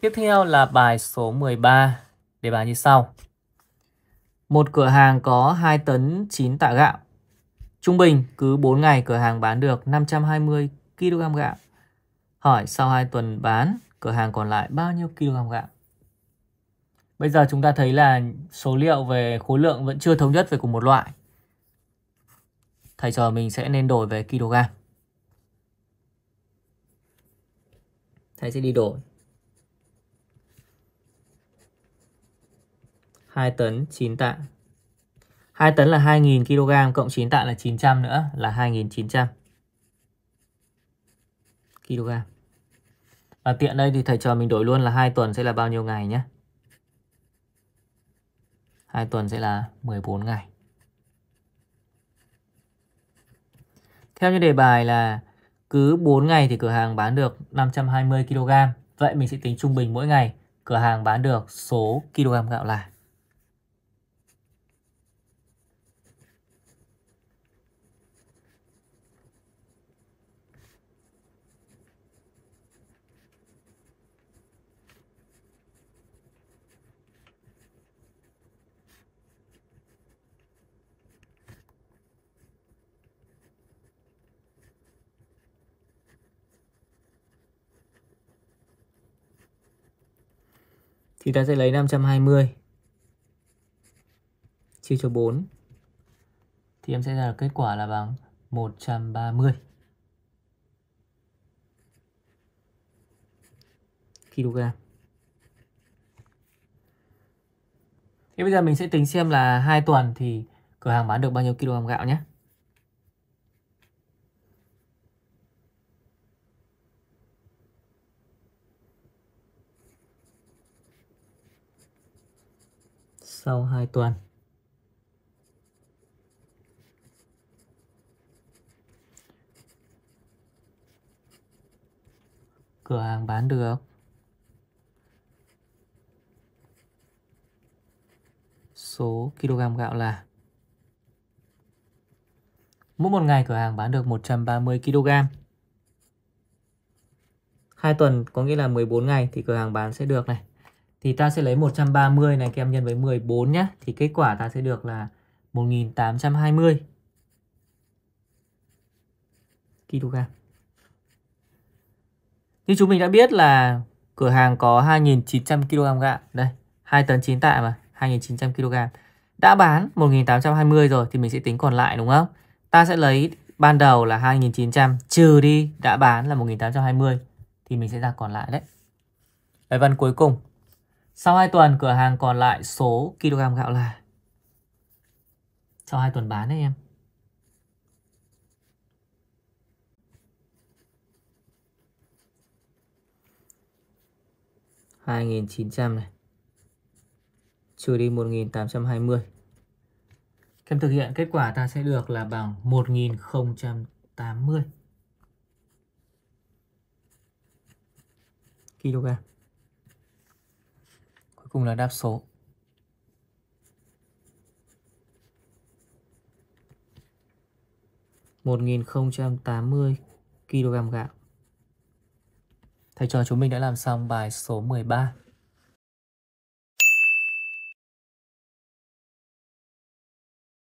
Tiếp theo là bài số 13, đề bài như sau. Một cửa hàng có 2 tấn 9 tạ gạo. Trung bình cứ 4 ngày cửa hàng bán được 520 kg gạo. Hỏi sau 2 tuần bán, cửa hàng còn lại bao nhiêu kg gạo? Bây giờ chúng ta thấy là số liệu về khối lượng vẫn chưa thống nhất về cùng một loại. Thầy trò mình sẽ nên đổi về kg. Thầy sẽ đi đổi. 2 tấn 9 tạ 2 tấn là 2.000 kg cộng 9 tạ là 900 nữa là 2.900 kg và tiện đây thì thầy cho mình đổi luôn là 2 tuần sẽ là bao nhiêu ngày nhé 2 tuần sẽ là 14 ngày Theo như đề bài là cứ 4 ngày thì cửa hàng bán được 520 kg. Vậy mình sẽ tính trung bình mỗi ngày cửa hàng bán được số kg gạo là Thì ta sẽ lấy 520 chia cho 4 thì em sẽ ra được kết quả là bằng 130. kg. Thế bây giờ mình sẽ tính xem là hai tuần thì cửa hàng bán được bao nhiêu kg gạo nhé. sau 2 tuần. Cửa hàng bán được. Số kg gạo là Mỗi một ngày cửa hàng bán được 130 kg. 2 tuần có nghĩa là 14 ngày thì cửa hàng bán sẽ được này thì ta sẽ lấy 130 này kèm nhân với 14 nhé. Thì kết quả ta sẽ được là 1820 kg. Như chúng mình đã biết là cửa hàng có 2.900 kg gạo. Đây, 2 tấn 9 tạ mà, 2.900 kg. Đã bán 1.820 rồi thì mình sẽ tính còn lại đúng không? Ta sẽ lấy ban đầu là 2.900 trừ đi đã bán là 1.820 thì mình sẽ ra còn lại đấy. Bài văn cuối cùng sau 2 tuần cửa hàng còn lại số kg gạo là Sau 2 tuần bán đấy em hai nghìn chín trăm này trừ đi một nghìn tám trăm hai mươi em thực hiện kết quả ta sẽ được là bằng một nghìn không trăm tám mươi kg cùng là đáp số. một nghìn không trăm tám mươi kg gạo. Thầy trò chúng mình đã làm xong bài số 13.